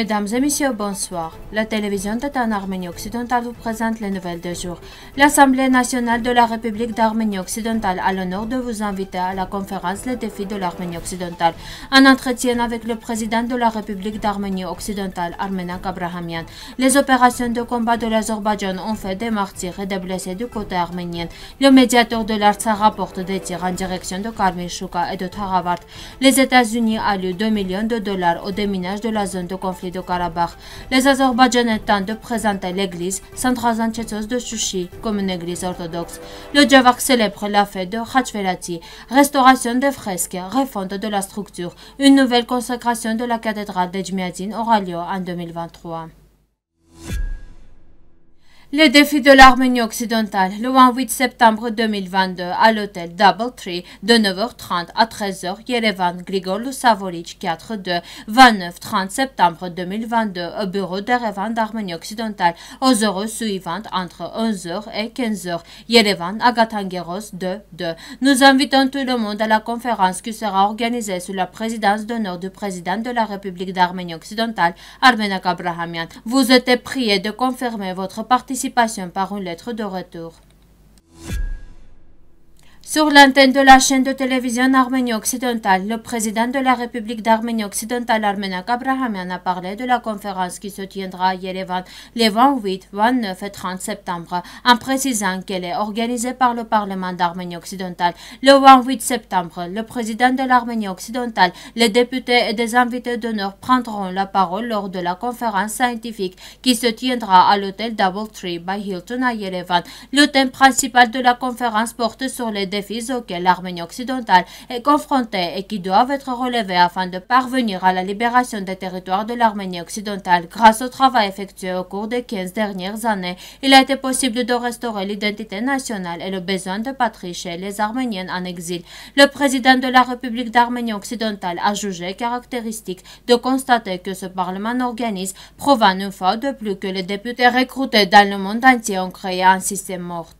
Mesdames et messieurs, bonsoir. La télévision d'État en Arménie occidentale vous présente les nouvelles de jour. L'Assemblée nationale de la République d'Arménie occidentale a l'honneur de vous inviter à la conférence Les défis de l'Arménie occidentale. Un entretien avec le président de la République d'Arménie occidentale, Armenak Abrahamian. Les opérations de combat de l'Azerbaïdjan ont fait des martyrs et des blessés du côté arménien. Le médiateur de l'Artsa rapporte des tirs en direction de karmil et de Taravart. Les États-Unis allouent 2 millions de dollars au déminage de la zone de conflit de karabakh Les Azerbaïdjanais tentent de présenter l'église saint razan de sushi, comme une église orthodoxe. Le Djavak célèbre la fête de Khachvelati, restauration des fresques, refonte de la structure. Une nouvelle consécration de la cathédrale de aura lieu en 2023. Les défis de l'Arménie occidentale, le 1-8 septembre 2022, à l'hôtel Double Tree de 9h30 à 13h, Yerevan Grigor Savoric 4-2, 29-30 septembre 2022, au bureau d'Erevan d'Arménie occidentale, aux heures suivantes entre 11h et 15h, Yerevan Agatangeros 2-2. Nous invitons tout le monde à la conférence qui sera organisée sous la présidence d'honneur du président de la République d'Arménie occidentale, Armena Kabrahamian. Vous êtes prié de confirmer votre participation participation par une lettre de retour. Sur l'antenne de la chaîne de télévision Arménie Occidentale, le président de la République d'Arménie Occidentale, Armenak Abrahamian, a parlé de la conférence qui se tiendra à Yerevan les 28, 29 et 30 septembre, en précisant qu'elle est organisée par le Parlement d'Arménie Occidentale. Le 28 septembre, le président de l'Arménie Occidentale, les députés et des invités d'honneur prendront la parole lors de la conférence scientifique qui se tiendra à l'hôtel Double Tree by Hilton à Yerevan. Le thème principal de la conférence porte sur les défis auxquels l'Arménie occidentale est confrontée et qui doivent être relevés afin de parvenir à la libération des territoires de l'Arménie occidentale. Grâce au travail effectué au cours des 15 dernières années, il a été possible de restaurer l'identité nationale et le besoin de patrie chez les Arméniennes en exil. Le président de la République d'Arménie occidentale a jugé caractéristique de constater que ce Parlement organise prouvant une fois de plus que les députés recrutés dans le monde entier ont créé un système mort.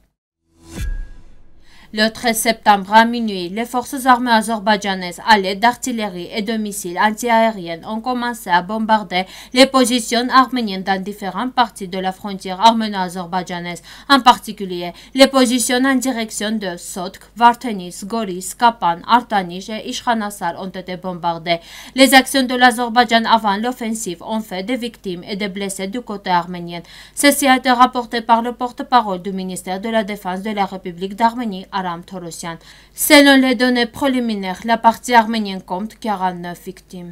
Le 13 septembre à minuit, les forces armées azerbaïdjanaises à l'aide d'artillerie et de missiles antiaériennes ont commencé à bombarder les positions arméniennes dans différentes parties de la frontière arméno-azerbaïdjanaise, en particulier les positions en direction de Sotk, Vartenis, Goris, Kapan, Artanish et Ishkhanasar ont été bombardées. Les actions de l'Azerbaïdjan avant l'offensive ont fait des victimes et des blessés du côté arménien. Ceci a été rapporté par le porte-parole du ministère de la Défense de la République d'Arménie Արամ Թորոսյան։ Սելոն լեդոնե պխոլիմինեղ լապախծի աղմենյան կոմտ կյաղաննը վիկտիմ։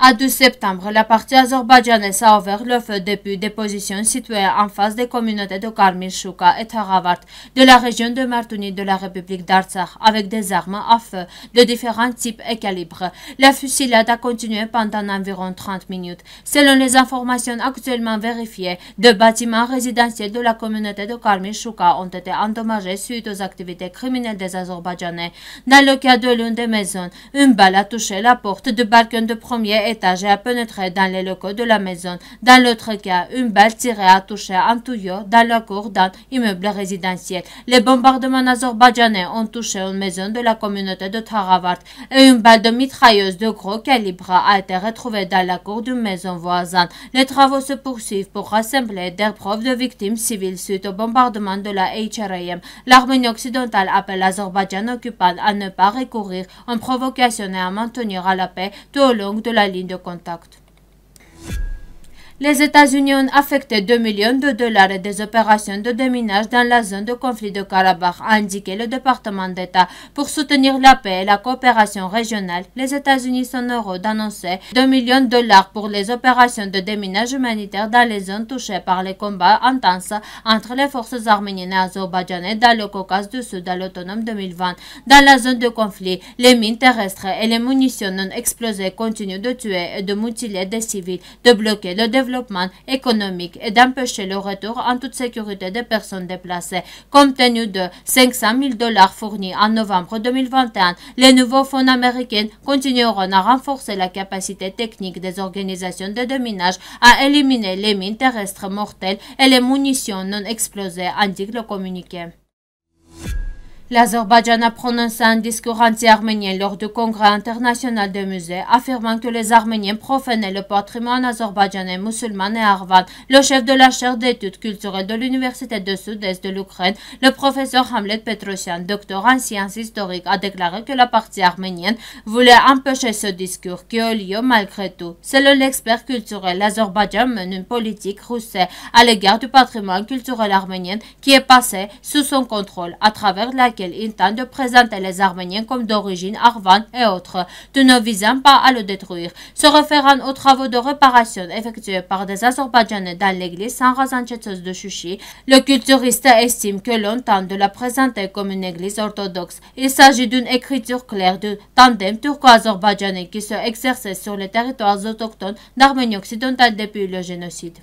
À 12 septembre, la partie azerbaïdjanaise a ouvert le feu depuis des positions situées en face des communautés de karmil et Taravart de la région de Martouni de la République d'Artsakh avec des armes à feu de différents types et calibres. La fusillade a continué pendant environ 30 minutes. Selon les informations actuellement vérifiées, deux bâtiments résidentiels de la communauté de karmil Shuka ont été endommagés suite aux activités criminelles des Azerbaïdjanais. Dans le cas de l'une des maisons, une balle a touché la porte du balcon de premier étage et à pénétrer dans les locaux de la maison. Dans l'autre cas, une balle tirée a touché un tuyau dans la cour d'un immeuble résidentiel. Les bombardements azerbaïdjanais ont touché une maison de la communauté de Taravart et une balle de mitrailleuse de gros calibre a été retrouvée dans la cour d'une maison voisine. Les travaux se poursuivent pour rassembler des preuves de victimes civiles suite au bombardement de la HRM. L'Arménie occidentale appelle l'Azerbaïdjan occupant à ne pas recourir en provocation et à maintenir à la paix tout au long de la ligne aderindo ao contacto. Les États-Unis ont affecté 2 millions de dollars des opérations de déminage dans la zone de conflit de Karabakh, a indiqué le département d'État. Pour soutenir la paix et la coopération régionale, les États-Unis sont heureux d'annoncer 2 millions de dollars pour les opérations de déminage humanitaire dans les zones touchées par les combats intenses entre les forces arméniennes et azerbaïdjanaises dans le Caucase du Sud à l'autonome 2020. Dans la zone de conflit, les mines terrestres et les munitions non explosées continuent de tuer et de mutiler des civils, de bloquer le développement développement économique et d'empêcher le retour en toute sécurité des personnes déplacées. Compte tenu de 500 000 dollars fournis en novembre 2021, les nouveaux fonds américains continueront à renforcer la capacité technique des organisations de déminage à éliminer les mines terrestres mortelles et les munitions non explosées, indique le communiqué. L'Azerbaïdjan a prononcé un discours anti-arménien lors du congrès international des musées, affirmant que les Arméniens profanaient le patrimoine azerbaïdjanais, musulman et arvan. Le chef de la chaire d'études culturelles de l'Université de Sud-Est de l'Ukraine, le professeur Hamlet Petrosian, docteur en sciences historiques, a déclaré que la partie arménienne voulait empêcher ce discours qui a lieu malgré tout. Selon l'expert culturel, l'Azerbaïdjan mène une politique russe à l'égard du patrimoine culturel arménien qui est passé sous son contrôle à travers la qu'elle il de présenter les Arméniens comme d'origine Arvan et autres, tout ne visant pas à le détruire, se référant aux travaux de réparation effectués par des Azerbaïdjanais dans l'église sans raison de Chouchi. Le culturiste estime que l'on tente de la présenter comme une église orthodoxe. Il s'agit d'une écriture claire du tandem turco-azerbaïdjanais qui se exerçait sur les territoires autochtones d'Arménie occidentale depuis le génocide.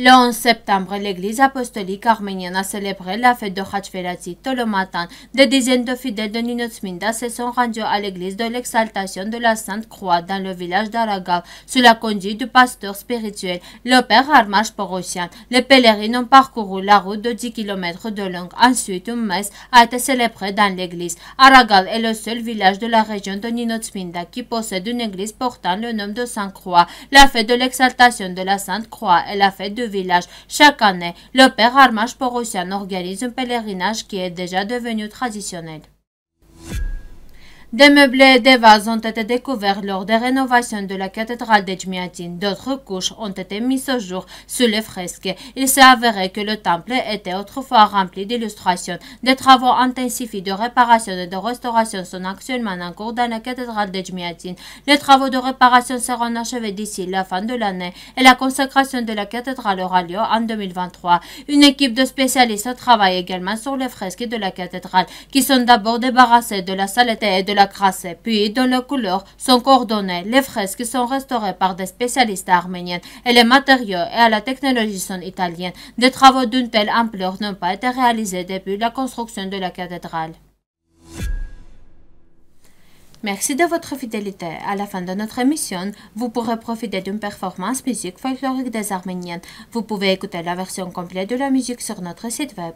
Le 11 septembre, l'église apostolique arménienne a célébré la fête de Khachvelati tôt le matin. Des dizaines de fidèles de Ninotsminda se sont rendus à l'église de l'exaltation de la Sainte Croix dans le village d'Aragal, sous la conduite du pasteur spirituel, le père Armash Porossian. Les pèlerins ont parcouru la route de 10 km de long. Ensuite, une messe a été célébrée dans l'église. Aragal est le seul village de la région de Ninotsminda qui possède une église portant le nom de Sainte Croix. La fête de l'exaltation de la Sainte Croix est la fête de Վիլաժ, Շականե, Լոպեղ, Արմաշ Պողոսյան, Օղգերիզում, Պելեղինաշ, Կիե, Դեժա, Դևենյուտ, Խազիսյոնել։ Des meubles et des vases ont été découverts lors des rénovations de la cathédrale d'Edjmiatine. D'autres couches ont été mises au jour sur les fresques. Il s'est avéré que le temple était autrefois rempli d'illustrations. Des travaux intensifs de réparation et de restauration sont actuellement en cours dans la cathédrale d'Edjmiatine. Les travaux de réparation seront achevés d'ici la fin de l'année et la consécration de la cathédrale aura lieu en 2023. Une équipe de spécialistes travaille également sur les fresques de la cathédrale qui sont d'abord débarrassées de la saleté et de la et puis dans la couleur sont coordonnées. Les fresques sont restaurées par des spécialistes arméniens et les matériaux et à la technologie sont italiennes. Des travaux d'une telle ampleur n'ont pas été réalisés depuis la construction de la cathédrale. Merci de votre fidélité. À la fin de notre émission, vous pourrez profiter d'une performance musique folklorique des Arméniennes. Vous pouvez écouter la version complète de la musique sur notre site web.